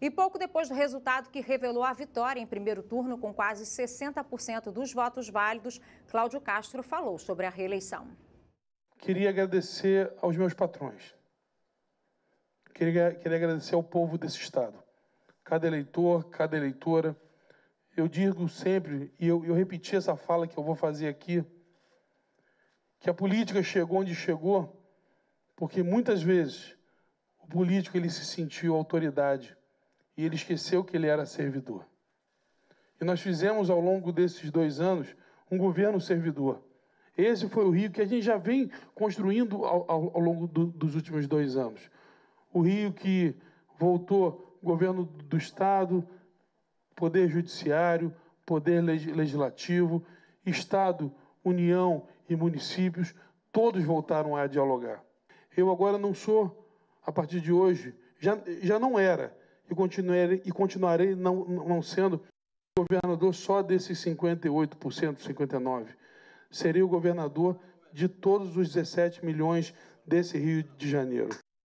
E pouco depois do resultado que revelou a vitória em primeiro turno, com quase 60% dos votos válidos, Cláudio Castro falou sobre a reeleição. Queria agradecer aos meus patrões. Queria, queria agradecer ao povo desse Estado. Cada eleitor, cada eleitora. Eu digo sempre, e eu, eu repeti essa fala que eu vou fazer aqui, que a política chegou onde chegou, porque muitas vezes o político ele se sentiu autoridade e ele esqueceu que ele era servidor. E nós fizemos ao longo desses dois anos um governo servidor. Esse foi o Rio que a gente já vem construindo ao, ao, ao longo do, dos últimos dois anos. O Rio que voltou governo do Estado, poder judiciário, poder legislativo, Estado, União e municípios, todos voltaram a dialogar. Eu agora não sou a partir de hoje, já, já não era e continuarei, e continuarei não, não sendo governador só desses 58%, 59%. Seria o governador de todos os 17 milhões desse Rio de Janeiro.